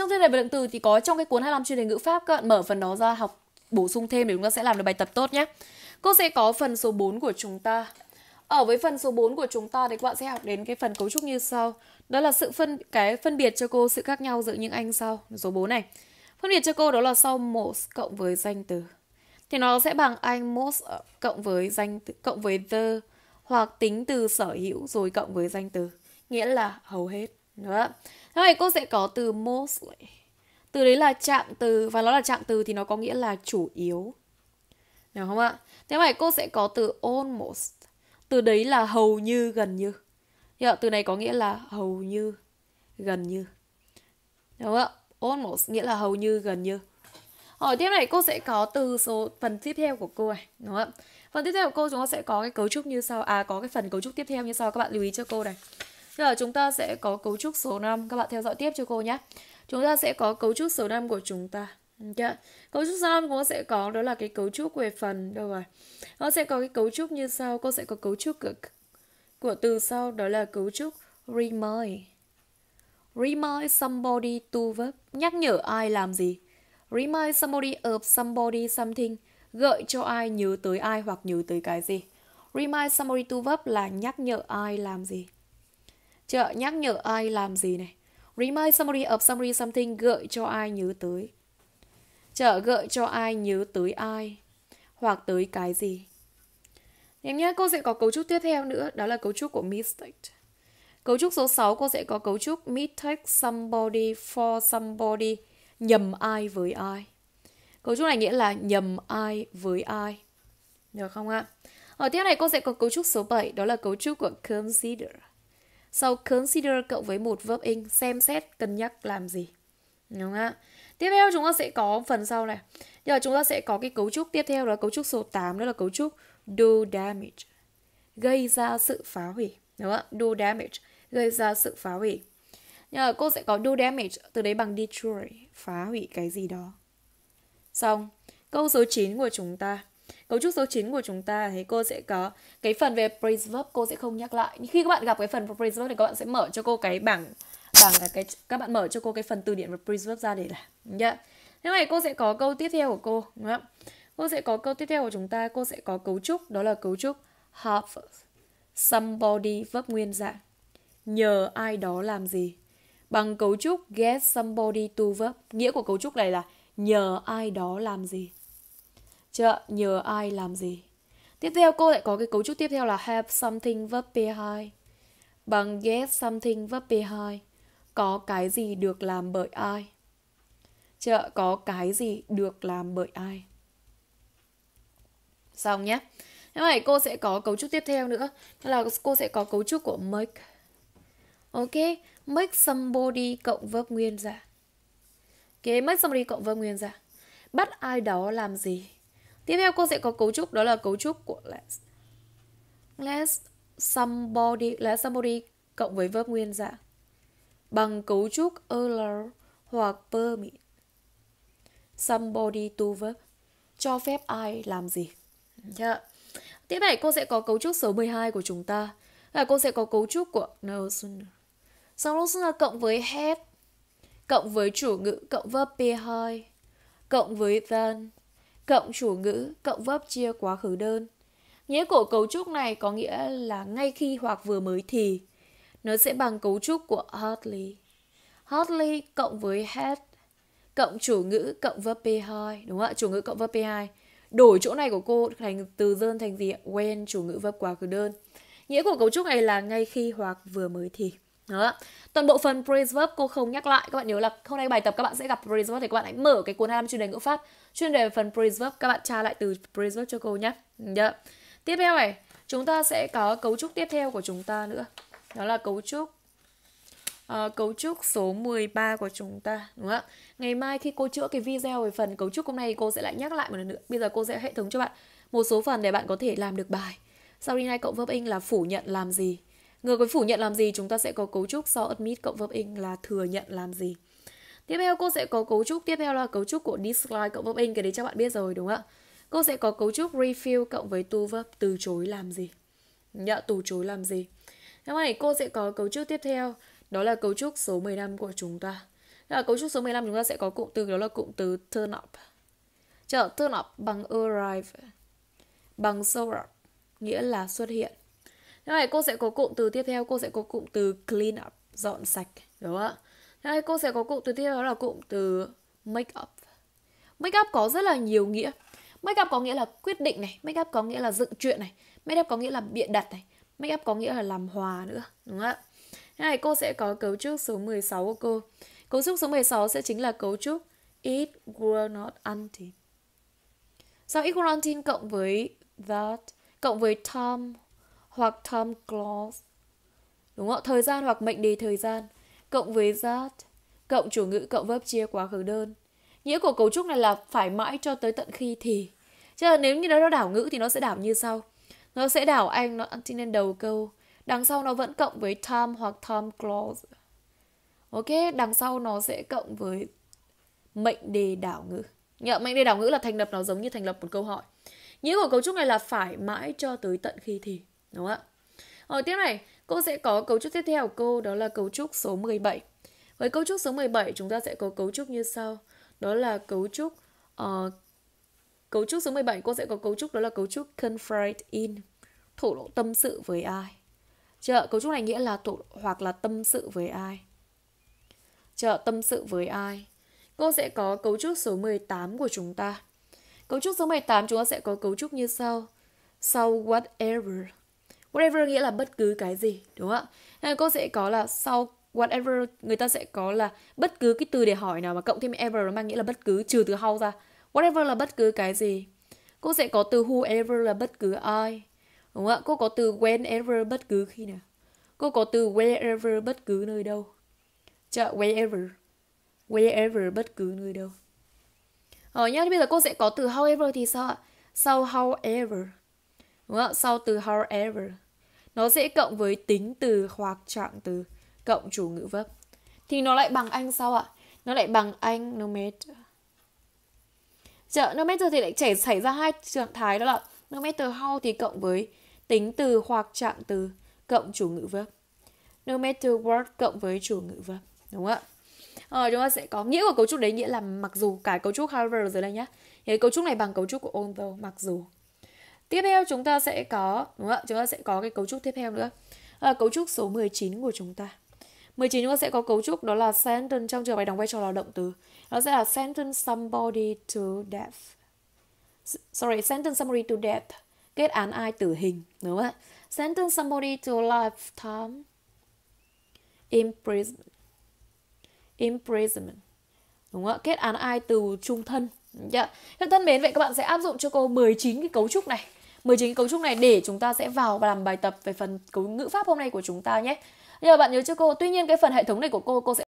trong chuyên đề về động từ thì có trong cái cuốn 25 chuyên đề ngữ pháp các bạn mở phần đó ra học bổ sung thêm để chúng ta sẽ làm được bài tập tốt nhé. Cô sẽ có phần số 4 của chúng ta. Ở với phần số 4 của chúng ta thì các bạn sẽ học đến cái phần cấu trúc như sau. Đó là sự phân cái phân biệt cho cô sự khác nhau giữa những anh sau số 4 này. Phân biệt cho cô đó là sau most cộng với danh từ. Thì nó sẽ bằng anh most ờ, cộng với danh từ, cộng với the hoặc tính từ sở hữu rồi cộng với danh từ. Nghĩa là hầu hết. Đúng không? Thế này cô sẽ có từ mostly. Từ đấy là trạng từ và nó là trạng từ thì nó có nghĩa là chủ yếu. Được không ạ? Thế này cô sẽ có từ almost. Từ đấy là hầu như gần như. Hiểu, từ này có nghĩa là hầu như gần như. Được không ạ? Almost nghĩa là hầu như gần như. Hỏi tiếp này cô sẽ có từ số phần tiếp theo của cô này, đúng không ạ? Phần tiếp theo của cô chúng ta sẽ có cái cấu trúc như sau. À có cái phần cấu trúc tiếp theo như sau các bạn lưu ý cho cô này. Thế là chúng ta sẽ có cấu trúc số 5 Các bạn theo dõi tiếp cho cô nhé Chúng ta sẽ có cấu trúc số 5 của chúng ta Yeah. Cấu trúc số 5 cô sẽ có đó là cái cấu trúc về phần đâu rồi Nó sẽ có cái cấu trúc như sau Cô sẽ có cấu trúc của, của từ sau Đó là cấu trúc remind Remind somebody to verb Nhắc nhở ai làm gì Remind somebody of somebody something Gợi cho ai nhớ tới ai hoặc nhớ tới cái gì Remind somebody to verb là nhắc nhở ai làm gì chợ nhắc nhở ai làm gì này remind somebody of somebody something gợi cho ai nhớ tới chợ gợi cho ai nhớ tới ai hoặc tới cái gì em nhé cô sẽ có cấu trúc tiếp theo nữa đó là cấu trúc của mistake Cấu trúc số 6 cô sẽ có cấu trúc mistake somebody for somebody nhầm ai với ai. Cấu trúc này nghĩa là nhầm ai với ai. Được không ạ? Ở tiếp này cô sẽ có cấu trúc số 7 đó là cấu trúc của consider. Sau consider cộng với một verb in xem xét, cân nhắc làm gì. Đúng không ạ? Tiếp theo chúng ta sẽ có phần sau này. Giờ chúng ta sẽ có cái cấu trúc tiếp theo đó cấu trúc số 8 đó là cấu trúc do damage. Gây ra sự phá hủy. Đúng không ạ? Do damage, gây ra sự phá hủy. Nhưng mà cô sẽ có do damage từ đấy bằng destroy, phá hủy cái gì đó. Xong, câu số 9 của chúng ta cấu trúc số 9 của chúng ta thì cô sẽ có cái phần về praise verb cô sẽ không nhắc lại nhưng khi các bạn gặp cái phần praise verb thì các bạn sẽ mở cho cô cái bảng bảng là cái các bạn mở cho cô cái phần từ điển về praise verb ra để là nhá thế này cô sẽ có câu tiếp theo của cô đúng không? cô sẽ có câu tiếp theo của chúng ta cô sẽ có cấu trúc đó là cấu trúc have somebody verb nguyên dạng nhờ ai đó làm gì bằng cấu trúc get somebody to verb nghĩa của cấu trúc này là nhờ ai đó làm gì chợ nhờ ai làm gì. Tiếp theo cô lại có cái cấu trúc tiếp theo là have something verb behind. Bằng get something verb behind. Có cái gì được làm bởi ai? Chợ có cái gì được làm bởi ai? Xong nhé. Thế này cô sẽ có cấu trúc tiếp theo nữa. Thế là cô sẽ có cấu trúc của make. Ok, make somebody cộng verb nguyên giả. Dạ. Ok, make somebody cộng verb nguyên giả. Dạ. Bắt ai đó làm gì? Tiếp theo cô sẽ có cấu trúc đó là cấu trúc của let. Let somebody, let somebody cộng với verb nguyên dạng bằng cấu trúc allow er hoặc permit. Somebody to verb cho phép ai làm gì. Yeah. Dạ. Tiếp này cô sẽ có cấu trúc số 12 của chúng ta. Là cô sẽ có cấu trúc của notion. Sau đó là cộng với head, cộng với chủ ngữ, cộng verb behind, cộng với than cộng chủ ngữ cộng verb chia quá khứ đơn. Nghĩa của cấu trúc này có nghĩa là ngay khi hoặc vừa mới thì. Nó sẽ bằng cấu trúc của hardly hardly cộng với had cộng chủ ngữ cộng verb P2, đúng không ạ? Chủ ngữ cộng verb P2. Đổi chỗ này của cô thành từ dơn thành gì ạ? When chủ ngữ verb quá khứ đơn. Nghĩa của cấu trúc này là ngay khi hoặc vừa mới thì. Đó. Toàn bộ phần preserve cô không nhắc lại. Các bạn nhớ là hôm nay bài tập các bạn sẽ gặp preserve thì các bạn hãy mở cái cuốn 25 chuyên đề ngữ pháp. Chuyên đề về phần preserve các bạn tra lại từ preserve cho cô nhé. Yeah. Dạ. Tiếp theo này, chúng ta sẽ có cấu trúc tiếp theo của chúng ta nữa. Đó là cấu trúc Uh, cấu trúc số 13 của chúng ta đúng không ạ? Ngày mai khi cô chữa cái video về phần cấu trúc hôm nay cô sẽ lại nhắc lại một lần nữa. Bây giờ cô sẽ hệ thống cho bạn một số phần để bạn có thể làm được bài. Sau đây nay cộng verb in là phủ nhận làm gì? người với phủ nhận làm gì chúng ta sẽ có cấu trúc sau admit cộng verb in là thừa nhận làm gì. Tiếp theo cô sẽ có cấu trúc tiếp theo là cấu trúc của dislike cộng verb in cái đấy các bạn biết rồi đúng không ạ? Cô sẽ có cấu trúc refill cộng với to verb từ chối làm gì. Nhận từ chối làm gì. Thế này cô sẽ có cấu trúc tiếp theo đó là cấu trúc số 15 của chúng ta. Là cấu trúc số 15 chúng ta sẽ có cụm từ đó là cụm từ turn up. Chợ turn up bằng arrive bằng show up nghĩa là xuất hiện. Thế này cô sẽ có cụm từ tiếp theo, cô sẽ có cụm từ clean up, dọn sạch, đúng không ạ? Thế này cô sẽ có cụm từ tiếp theo là cụm từ make up. Make up có rất là nhiều nghĩa. Make up có nghĩa là quyết định này, make up có nghĩa là dựng chuyện này, make up có nghĩa là biện đặt này, make up có nghĩa là làm hòa nữa, đúng không ạ? Thế này cô sẽ có cấu trúc số 16 của cô. Cấu trúc số 16 sẽ chính là cấu trúc it will not until. Sau so, it will not until cộng với that cộng với Tom hoặc time clause. Đúng không? Thời gian hoặc mệnh đề thời gian cộng với that cộng chủ ngữ cộng verb chia quá khứ đơn. Nghĩa của cấu trúc này là phải mãi cho tới tận khi thì. Chứ là nếu như nó đảo ngữ thì nó sẽ đảo như sau. Nó sẽ đảo anh nó tin lên đầu câu. Đằng sau nó vẫn cộng với time hoặc time clause. Ok, đằng sau nó sẽ cộng với mệnh đề đảo ngữ. Nhờ, mệnh đề đảo ngữ là thành lập nó giống như thành lập một câu hỏi. Nghĩa của cấu trúc này là phải mãi cho tới tận khi thì. Đúng không ạ? Ở ờ, tiếp này, cô sẽ có cấu trúc tiếp theo của cô đó là cấu trúc số 17. Với cấu trúc số 17 chúng ta sẽ có cấu trúc như sau. Đó là cấu trúc uh, cấu trúc số 17 cô sẽ có cấu trúc đó là cấu trúc confide in, thổ lộ tâm sự với ai. Chợ cấu trúc này nghĩa là thổ hoặc là tâm sự với ai. Chợ tâm sự với ai. Cô sẽ có cấu trúc số 18 của chúng ta. Cấu trúc số 18 chúng ta sẽ có cấu trúc như sau. Sau whatever whatever nghĩa là bất cứ cái gì đúng không ạ cô sẽ có là sau whatever người ta sẽ có là bất cứ cái từ để hỏi nào mà cộng thêm ever nó mang nghĩa là bất cứ trừ từ how ra whatever là bất cứ cái gì cô sẽ có từ whoever là bất cứ ai đúng không ạ cô có từ whenever bất cứ khi nào cô có từ wherever bất cứ nơi đâu chợ wherever wherever bất cứ nơi đâu ờ nhá bây giờ cô sẽ có từ however thì sao ạ sau however Đúng không? Sau từ however Nó sẽ cộng với tính từ hoặc trạng từ Cộng chủ ngữ vấp Thì nó lại bằng anh sao ạ? Nó lại bằng anh no matter Chợ dạ, no matter thì lại chảy xảy ra hai trạng thái đó là No matter how thì cộng với tính từ hoặc trạng từ cộng chủ ngữ vấp No matter what cộng với chủ ngữ vấp Đúng không ạ? Ờ, chúng ta sẽ có nghĩa của cấu trúc đấy nghĩa là mặc dù cả cấu trúc however rồi đây nhá. Thế cấu trúc này bằng cấu trúc của although mặc dù. Tiếp theo chúng ta sẽ có, đúng không Chúng ta sẽ có cái cấu trúc tiếp theo nữa. À, cấu trúc số 19 của chúng ta. 19 chúng ta sẽ có cấu trúc đó là sentence trong trường bài đóng vai trò là động từ. Nó sẽ là sentence somebody to death. Sorry, sentence somebody to death. Kết án ai tử hình, đúng không ạ? Sentence somebody to lifetime imprisonment. Imprisonment. Đúng không ạ? Kết án ai từ trung thân. Yeah. Dạ. Thân mến, vậy các bạn sẽ áp dụng cho cô 19 cái cấu trúc này. 19 cấu trúc này để chúng ta sẽ vào và làm bài tập về phần cấu ngữ pháp hôm nay của chúng ta nhé. Nhưng mà bạn nhớ chưa cô, tuy nhiên cái phần hệ thống này của cô cô sẽ